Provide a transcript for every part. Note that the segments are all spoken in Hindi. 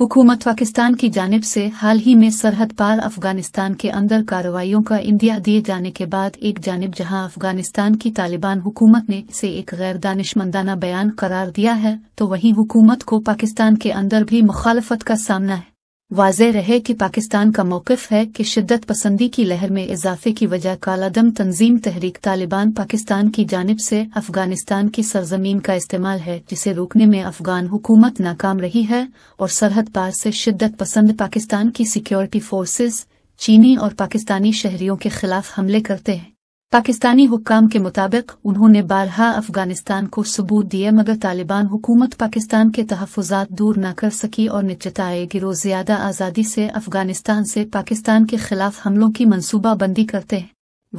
हुकूमत पाकिस्तान की जानब से हाल ही में सरहद पार अफगानिस्तान के अंदर कार्रवाइयों का इंदिया दिए जाने के बाद एक जानब जहां अफगानिस्तान की तालिबान हुकूमत ने इसे एक गैर दानिशमंदाना बयान करार दिया है तो वहीं हुकूमत को पाकिस्तान के अंदर भी मुखालफत का सामना है वाजह रहे कि पाकिस्तान का मौकफ है कि शिद्दत पसंदी की लहर में इजाफे की वजह कालादम तंजीम तहरीक तालिबान पाकिस्तान की जानब से अफगानिस्तान की सरजमीन का इस्तेमाल है जिसे रोकने में अफगान हुकूमत नाकाम रही है और सरहद पार से शिद्दत पसंद पाकिस्तान की सिक्योरिटी फोर्सेज चीनी और पाकिस्तानी शहरियों के खिलाफ हमले करते हैं पाकिस्तानी हुकाम के मुताबिक उन्होंने बारहा अफगानिस्तान को सबूत दिए मगर तालिबान हुकूमत पाकिस्तान के तहफात दूर न कर सकी और निचताए गिरोह ज्यादा आज़ादी से अफगानिस्तान से पाकिस्तान के खिलाफ हमलों की मनसूबाबंदी करते हैं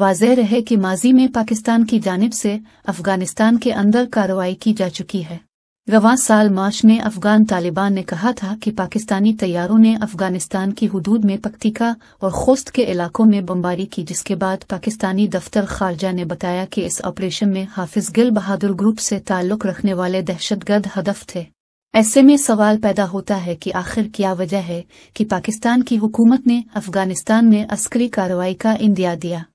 वाजह रहे कि माजी में पाकिस्तान की जानब से अफगानिस्तान के अंदर कार्रवाई की जा चुकी है रवा साल मार्च में अफगान तालिबान ने कहा था कि पाकिस्तानी तैयारों ने अफगानिस्तान की हदूद में पख्तिका और खोस्त के इलाकों में बमबारी की जिसके बाद पाकिस्तानी दफ्तर खारजा ने बताया कि इस ऑपरेशन में हाफिज गिल बहादुर ग्रुप से ताल्लुक रखने वाले दहशतगर्द हदफ थे ऐसे में सवाल पैदा होता है कि आखिर क्या वजह है कि पाकिस्तान की हुकूमत ने अफगानिस्तान में अस्करी कार्रवाई का इंदिया दिया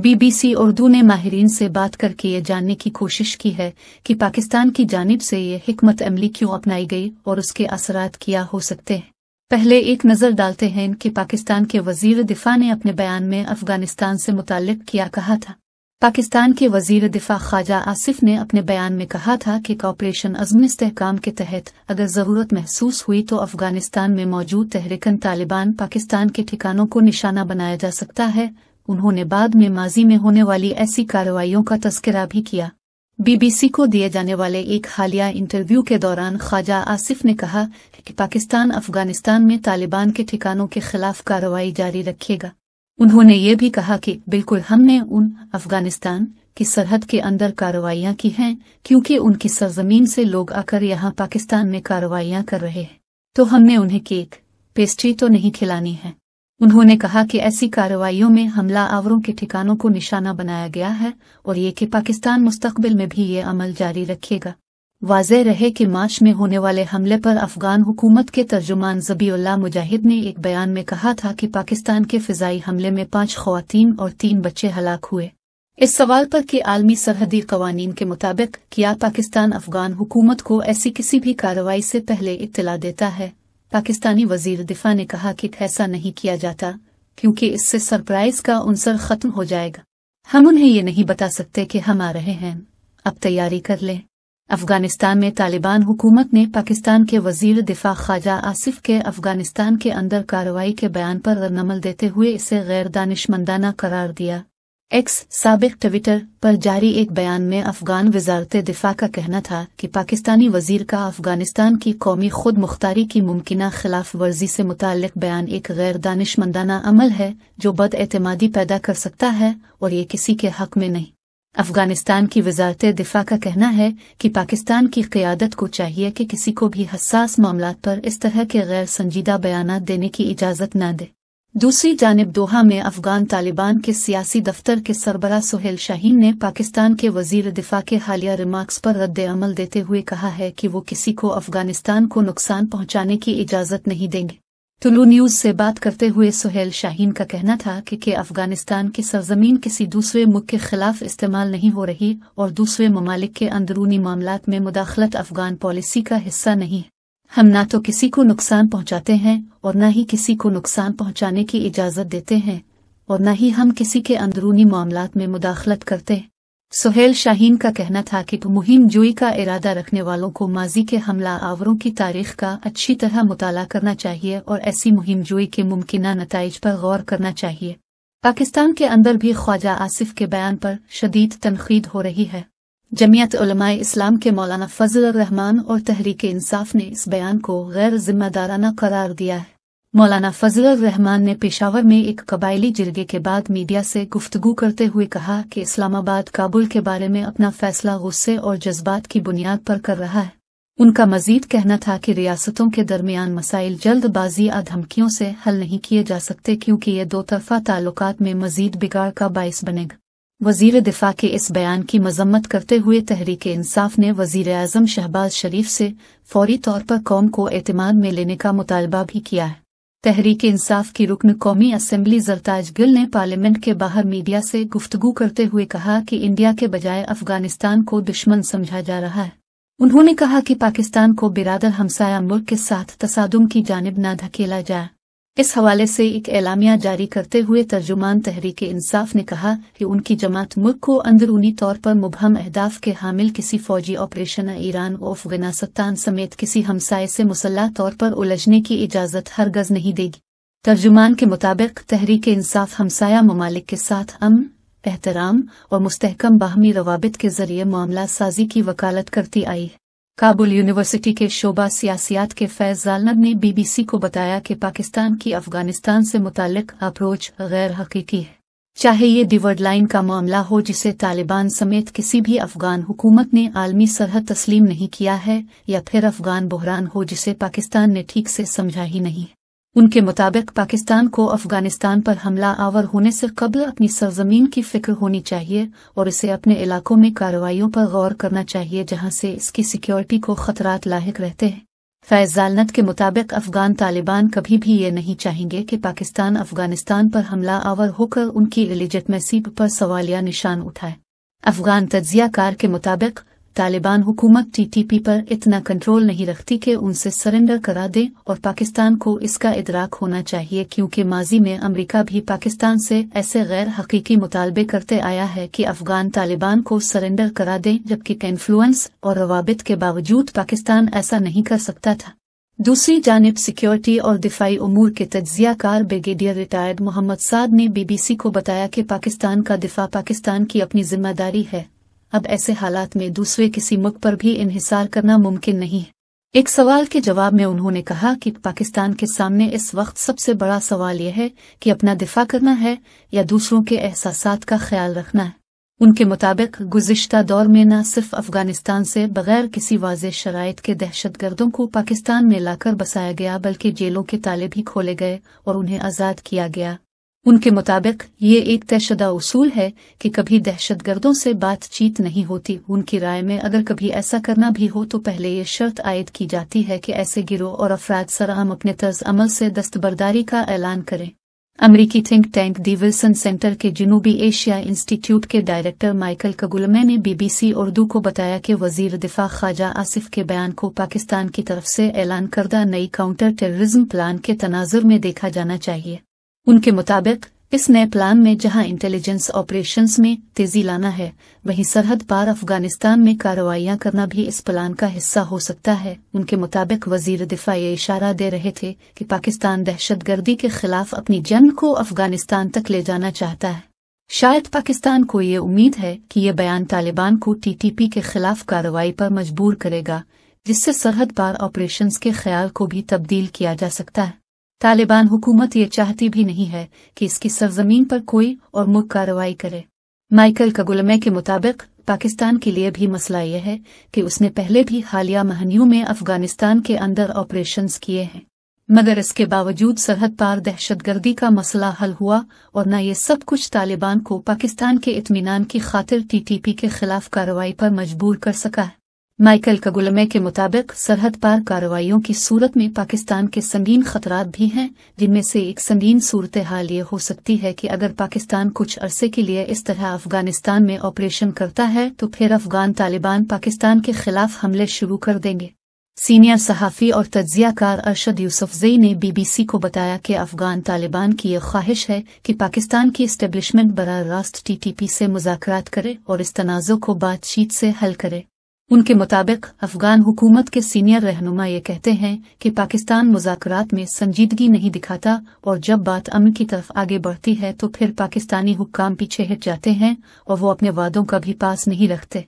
बीबीसी उर्दू ने माहरीन से बात करके ये जानने की कोशिश की है कि पाकिस्तान की जानब से ये हमत अमली क्यों अपनाई गई और उसके असरात क्या हो सकते हैं पहले एक नज़र डालते हैं कि पाकिस्तान के वजीर दिफा ने अपने बयान में अफगानिस्तान से मुतक क्या कहा था पाकिस्तान के वजीर दिफा ख्वाजा आसिफ ने अपने बयान में कहा था कि कॉपरेशन अजम इसकाम के तहत अगर ज़रूरत महसूस हुई तो अफगानिस्तान में मौजूद तहरिकन तालिबान पाकिस्तान के ठिकानों को निशाना बनाया जा सकता है उन्होंने बाद में माजी में होने वाली ऐसी कार्रवाइयों का तस्करा भी किया बीबीसी को दिए जाने वाले एक हालिया इंटरव्यू के दौरान ख्वाजा आसिफ ने कहा कि पाकिस्तान अफगानिस्तान में तालिबान के ठिकानों के खिलाफ कार्रवाई जारी रखेगा उन्होंने ये भी कहा कि बिल्कुल हमने उन अफगानिस्तान की सरहद के अंदर कार्रवाइयाँ की हैं क्योंकि उनकी सरजमीन से लोग आकर यहाँ पाकिस्तान में कार्रवाइयाँ कर रहे हैं तो हमने उन्हें केक पेस्ट्री तो नहीं खिलानी है उन्होंने कहा कि ऐसी कार्रवाईयों में हमला आवरों के ठिकानों को निशाना बनाया गया है और ये कि पाकिस्तान मुस्तकबिल में भी ये अमल जारी रखेगा वाज रहे कि मार्च में होने वाले हमले पर अफगान हुकूमत के तर्जुमान जबीउल्ला मुजाहिद ने एक बयान में कहा था कि पाकिस्तान के फिजाई हमले में पांच खुवान और तीन बच्चे हलाक हुए इस सवाल पर कि आलमी सरहदी कवानीन के मुताबिक क्या पाकिस्तान अफगान हुकूमत को ऐसी किसी भी कार्रवाई से पहले इतला देता है पाकिस्तानी वजीर दिफा ने कहा कि ऐसा नहीं किया जाता क्योंकि इससे सरप्राइज का उनसर खत्म हो जाएगा हम उन्हें ये नहीं बता सकते कि हम आ रहे हैं अब तैयारी कर लें अफगानिस्तान में तालिबान हुकूमत ने पाकिस्तान के वजीर दिफा ख्वाजा आसिफ के अफगानिस्तान के अंदर कार्रवाई के बयान पर रनमल देते हुए इसे गैर दानिशमंदाना करार दिया एक्स सबक ट्विटर पर जारी एक बयान में अफगान वजारत दिफा का कहना था कि पाकिस्तानी वजीर का अफगानिस्तान की कौमी खुद मुख्तारी की मुमकिन खिलाफ वर्जी से मुतल बयान एक गैर दानिशमंदाना अमल है जो बद एतमादी पैदा कर सकता है और ये किसी के हक में नहीं अफगानिस्तान की वजारत दिफा का कहना है कि पाकिस्तान की क्यादत को चाहिए कि किसी को भी हसास मामला पर इस तरह के गैर संजीदा बयान देने की इजाज़त न दे दूसरी जानब दोहा में अफगान तालिबान के सियासी दफ्तर के सरबरा सुहेल शाहीन ने पाकिस्तान के वजीर दिफा के हालिया रिमार्क्स पर रद्द अमल देते हुए कहा है कि वो किसी को अफगानिस्तान को नुकसान पहुंचाने की इजाज़त नहीं देंगे तुलू न्यूज़ से बात करते हुए सुहेल शाहीन का कहना था कि, के अफगानिस्तान की सरजमीन किसी दूसरे मुल्क के खिलाफ इस्तेमाल नहीं हो रही और दूसरे ममालिक के अंदरूनी मामला में मुदाखलत अफगान पॉलिसी का हिस्सा नहीं है हम ना तो किसी को नुकसान पहुंचाते हैं और न ही किसी को नुकसान पहुंचाने की इजाज़त देते हैं और न ही हम किसी के अंदरूनी मामला में मुदाखलत करते हैं सुहेल शाहीन का कहना था कि मुहिम जोई का इरादा रखने वालों को माजी के हमला आवरों की तारीख का अच्छी तरह मुताला करना चाहिए और ऐसी मुहिम जोई के मुमकिन नतज पर गौर करना चाहिए पाकिस्तान के अंदर भी ख्वाजा आसिफ के बयान पर शदीद तनकीद हो रही है जमीयत उलमाए इस्लाम के मौलाना फजल रहमान और तहरीक इंसाफ ने इस बयान को गैर जिम्मेदाराना करार दिया है मौलाना फजल रहमान ने पेशावर में एक कबायली जिरगे के बाद मीडिया से गुफ्तगू करते हुए कहा कि इस्लामाबाद काबुल के बारे में अपना फैसला गुस्से और जज्बात की बुनियाद पर कर रहा है उनका मजीद कहना था कि रियासतों के दरमियान मसाइल जल्दबाजी या धमकियों से हल नहीं किए जा सकते क्योंकि ये दो तरफा ताल्लुक में मजीद बिगाड़ का बायस बनेगा वजीर दिफा के इस बयान की मजम्मत करते हुए तहरीक इंसाफ ने वजीर अजम शहबाज शरीफ से फौरी तौर पर कौम को एतमाद में लेने का मुतालबा भी किया है तहरीक इंसाफ की रुकन कौमी असम्बली जरताज गिल ने पार्लियामेंट के बाहर मीडिया से गुफ्तगु करते हुए कहा कि इंडिया के बजाय अफगानिस्तान को दुश्मन समझा जा रहा है उन्होंने कहा कि पाकिस्तान को बिरादर हमसाया मुल्क के साथ तसादम की जानब न धकेला जाए इस हवाले से एक एलामिया जारी करते हुए तर्जुमान तहरीक इंसाफ ने कहा कि उनकी जमात मुल्क को अंदरूनी तौर पर मुबहम अहदाफ के हामिल किसी फौजी ऑपरेशन ईरान और अफगानिस्तान समेत किसी हमसाये से मुसल्ह तौर पर उलझने की इजाज़त हरगज नहीं देगी तर्जुमान के मुताबिक तहरीक इंसाफ हमसाया ममालिक के साथ अम एहतराम और मुस्तकम बाहमी रवाबित के जरिए मामला साजी की वकालत करती आई है काबुल यूनिवर्सिटी के शोबा सियासियात के फैज जालनद ने बीबीसी को बताया कि पाकिस्तान की अफगानिस्तान से मुतालिक अप्रोच गैर हकीकी है चाहे ये डिवर्ड लाइन का मामला हो जिसे तालिबान समेत किसी भी अफगान हुकूमत ने आलमी सरहद तस्लीम नहीं किया है या फिर अफगान बहरान हो जिसे पाकिस्तान ने ठीक से समझा ही नहीं उनके मुताबिक पाकिस्तान को अफगानिस्तान पर हमला आवर होने से कबल अपनी सरजमीन की फिक्र होनी चाहिए और इसे अपने इलाकों में कार्रवाईओं पर गौर करना चाहिए जहां से इसकी सिक्योरिटी को खतरात लाक रहते हैं फैजालनत के मुताबिक अफगान तालिबान कभी भी ये नहीं चाहेंगे कि पाकिस्तान अफगानिस्तान पर हमला आवर होकर उनकी इलिजटमेसी पर सवालिया निशान उठाए अफगान तजिया कार के मुताबिक तालिबान हुकूमत टीटीपी पर इतना कंट्रोल नहीं रखती कि उनसे सरेंडर करा दे और पाकिस्तान को इसका इदराक होना चाहिए क्योंकि माजी में अमेरिका भी पाकिस्तान से ऐसे गैर हकीकी मुतालबे करते आया है कि अफगान तालिबान को सरेंडर करा दे जबकि कन्फ्लुएंस और रवाबित के बावजूद पाकिस्तान ऐसा नहीं कर सकता था दूसरी जानब सिक्योरिटी और दिफाई उमूर के तजियाकार ब्रिगेडियर रिटायर्ड मोहम्मद साद ने बीबीसी को बताया कि पाकिस्तान का दिफा पाकिस्तान की अपनी जिम्मेदारी है अब ऐसे हालात में दूसरे किसी मुल्क पर भी इन्हिसार करना मुमकिन नहीं है एक सवाल के जवाब में उन्होंने कहा कि पाकिस्तान के सामने इस वक्त सबसे बड़ा सवाल यह है कि अपना दिफा करना है या दूसरों के एहसास का ख्याल रखना है उनके मुताबिक गुजशत दौर में न सिर्फ अफगानिस्तान से बगैर किसी वाज शराइ के दहशतगर्दों को पाकिस्तान में लाकर बसाया गया बल्कि जेलों के ताले भी खोले गए और उन्हें आज़ाद किया गया उनके मुताबिक ये एक तयशुदा उसूल है कि कभी दहशतगर्दों से बातचीत नहीं होती उनकी राय में अगर कभी ऐसा करना भी हो तो पहले ये शर्त आयद की जाती है कि ऐसे गिरोह और अफराद सराहम अपने तर्ज अमल से दस्तबरदारी का ऐलान करें अमरीकी थिंक टैंक डिविलसन सेंटर के जनूबी एशिया इंस्टीट्यूट के डायरेक्टर माइकल कगुलमे ने बीबीसी उर्दू को बताया कि वजीर दिफा ख्वाजा आसिफ के बयान को पाकिस्तान की तरफ से ऐलान करदा नई काउंटर टेररिज्म प्लान के तनाजर में देखा जाना चाहिए उनके मुताबिक इस नए प्लान में जहां इंटेलिजेंस ऑपरेशंस में तेजी लाना है वहीं सरहद पार अफगानिस्तान में कार्रवाइयां करना भी इस प्लान का हिस्सा हो सकता है उनके मुताबिक वजीर दिफा ये इशारा दे रहे थे कि पाकिस्तान दहशतगर्दी के खिलाफ अपनी जंग को अफगानिस्तान तक ले जाना चाहता है शायद पाकिस्तान को ये उम्मीद है कि ये बयान तालिबान को टीटीपी के खिलाफ कार्रवाई पर मजबूर करेगा जिससे सरहद पार ऑपरेशंस के ख्याल को भी तब्दील किया जा सकता है तालिबान हुकूमत ये चाहती भी नहीं है कि इसकी सरजमीन पर कोई और मुख कार्रवाई करे माइकल कगुलमे के मुताबिक पाकिस्तान के लिए भी मसला यह है कि उसने पहले भी हालिया महनियों में अफगानिस्तान के अंदर ऑपरेशंस किए हैं मगर इसके बावजूद सरहद पार दहशतगर्दी का मसला हल हुआ और न ये सब कुछ तालिबान को पाकिस्तान के इतमान की खातिर टीटीपी के खिलाफ कार्रवाई पर मजबूर कर सका है माइकल कगुलमे के मुताबिक सरहद पार कार्रवाईयों की सूरत में पाकिस्तान के संगीन खतरात भी हैं जिनमें से एक संगीन सूरत हाल ये हो सकती है कि अगर पाकिस्तान कुछ अरसे के लिए इस तरह अफगानिस्तान में ऑपरेशन करता है तो फिर अफगान तालिबान पाकिस्तान के खिलाफ हमले शुरू कर देंगे सीनियर सहाफ़ी और तज्जियाकार अरशद जई ने बीबीसी को बताया कि अफगान तालिबान की यह ख्वाहिश है कि पाकिस्तान की इस्टेब्लिशमेंट बरह रास्त टीटीपी से मुजात करे और इस तनाज़ों को बातचीत से हल करे उनके मुताबिक अफगान हुकूमत के सीनियर रहनुमा ये कहते हैं कि पाकिस्तान मुजाकरात में संजीदगी नहीं दिखाता और जब बात अमन की तरफ आगे बढ़ती है तो फिर पाकिस्तानी हुक्म पीछे हट जाते हैं और वो अपने वादों का भी पास नहीं रखते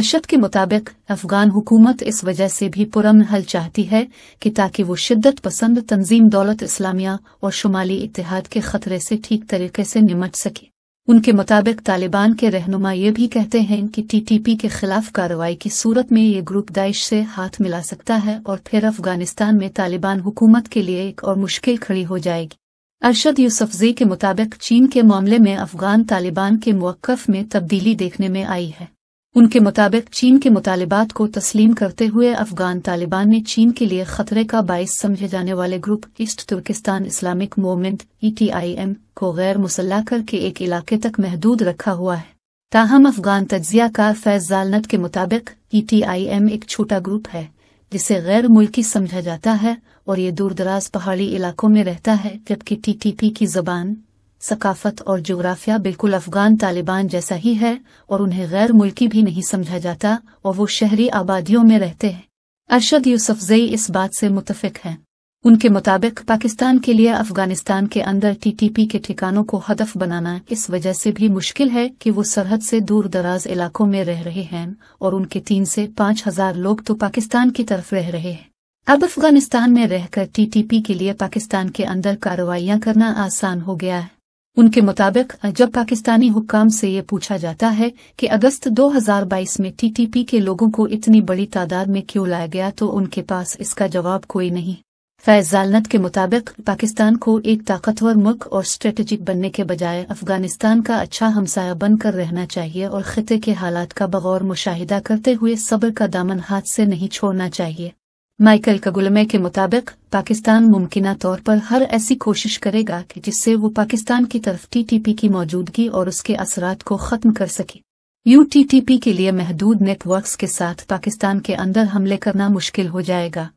अरशद के मुताबिक अफगान हुकूमत इस वजह से भी पुरम हल चाहती है कि ताकि वो शिद्दत पसंद तंजीम दौलत इस्लामिया और शुमाली इतिहाद के खतरे से ठीक तरीके से निमट सके उनके मुताबिक तालिबान के रहनुमा ये भी कहते हैं कि टीटीपी के खिलाफ कार्रवाई की सूरत में ये ग्रुप दाइश से हाथ मिला सकता है और फिर अफगानिस्तान में तालिबान हुकूमत के लिए एक और मुश्किल खड़ी हो जाएगी अरशद यूसुफजी के मुताबिक चीन के मामले में अफगान तालिबान के मौक़ में तब्दीली देखने में आई है उनके मुताबिक चीन के मुतालबात को तस्लीम करते हुए अफगान तालिबान ने चीन के लिए खतरे का बायस समझे जाने वाले group east Turkistan Islamic movement ETIM e को गैर मुसल्ला करके एक इलाके तक महदूद रखा हुआ है ताहम अफगान तजिया का फैज जालनत के मुताबिक ईटीआईएम e एक छोटा ग्रुप है जिसे गैर मुल्की समझा जाता है और ये दूरदराज पहाड़ी इलाकों में रहता है जबकि टीटीपी की जबान सकाफत और जोग्राफिया बिल्कुल अफगान तालिबान जैसा ही है और उन्हें गैर मुल्की भी नहीं समझा जाता और वो शहरी आबादियों में रहते हैं अरशद जई इस बात से मुतफिक हैं उनके मुताबिक पाकिस्तान के लिए अफगानिस्तान के अंदर टीटीपी के ठिकानों को हदफ बनाना इस वजह से भी मुश्किल है कि वो सरहद से दूर दराज इलाकों में रह रहे हैं और उनके तीन से पाँच हजार लोग तो पाकिस्तान की तरफ रह रहे हैं अब अफगानिस्तान में रहकर टीटीपी के लिए पाकिस्तान के अंदर कार्रवाइयाँ करना आसान हो गया है उनके मुताबिक जब पाकिस्तानी हुक्म से ये पूछा जाता है कि अगस्त 2022 में टीटीपी के लोगों को इतनी बड़ी तादाद में क्यों लाया गया तो उनके पास इसका जवाब कोई नहीं फैजालनत के मुताबिक पाकिस्तान को एक ताकतवर मुल्क और स्ट्रेटेजिक बनने के बजाय अफगानिस्तान का अच्छा हमसाया बनकर रहना चाहिए और खिते के हालात का बगौर मुशाहिदा करते हुए सब्र का दामन हाथ से नहीं छोड़ना चाहिए माइकल कगुलमे के मुताबिक पाकिस्तान मुमकिन तौर पर हर ऐसी कोशिश करेगा कि जिससे वो पाकिस्तान की तरफ टीटीपी की मौजूदगी और उसके असरात को ख़त्म कर सके यूटीटीपी के लिए महदूद नेटवर्क्स के साथ पाकिस्तान के अंदर हमले करना मुश्किल हो जाएगा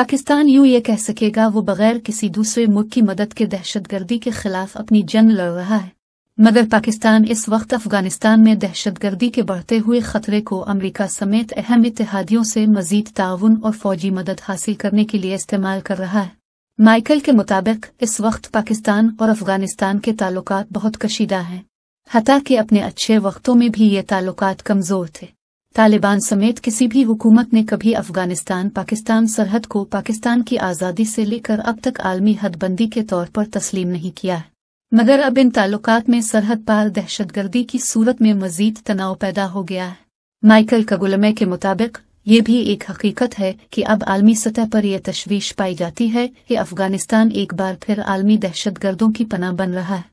पाकिस्तान यूं ये कह सकेगा वो बगैर किसी दूसरे मुल्क की मदद के दहशतगर्दी के खिलाफ अपनी जंग लड़ रहा है मगर पाकिस्तान इस वक्त अफगानिस्तान में दहशतगर्दी के बढ़ते हुए खतरे को अमरीका समेत अहम इतिहादियों से मजीद ताउन और फौजी मदद हासिल करने के लिए इस्तेमाल कर रहा है माइकल के मुताबिक इस वक्त पाकिस्तान और अफगानिस्तान के ताल्लुक बहुत कशीदा हैं हता कि अपने अच्छे वक्तों में भी ये ताल्लुक कमज़ोर थे तालिबान समेत किसी भी हुकूमत ने कभी अफगानिस्तान पाकिस्तान सरहद को पाकिस्तान की आज़ादी से लेकर अब तक आलमी हदबंदी के तौर पर तस्लीम नहीं किया है मगर अब इन ताल्लुक में सरहद पार दहशतगर्दी की सूरत में मजीद तनाव पैदा हो गया है माइकल कगुलमे के मुताबिक ये भी एक हकीकत है कि अब आलमी सतह पर यह तशवीश पाई जाती है कि अफगानिस्तान एक बार फिर आलमी दहशतगर्दों की पना बन रहा है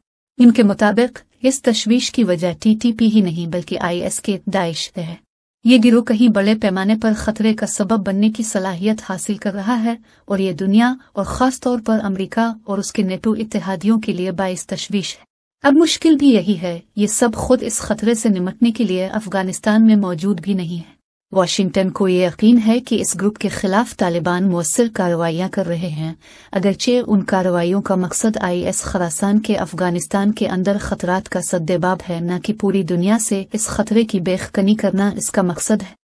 इनके मुताबिक इस तशवीश की वजह टीटीपी ही नहीं बल्कि आईएस के दाइश है ये गिरोह कहीं बड़े पैमाने पर खतरे का सबब बनने की सलाहियत हासिल कर रहा है और ये दुनिया और ख़ास तौर पर अमरीका और उसके नेटो इतिहादियों के लिए बायस तशवीश है अब मुश्किल भी यही है ये सब खुद इस खतरे से निमटने के लिए अफगानिस्तान में मौजूद भी नहीं है वाशिंगटन को ये यकीन है कि इस ग्रुप के खिलाफ तालिबान मौसर कार्रवाइयाँ कर रहे हैं अगरचे उन कार्रवाइयों का मकसद आईएस खरासान के अफगानिस्तान के अंदर खतरात का सद्देबाब है न कि पूरी दुनिया से इस खतरे की बेखकनी करना इसका मकसद है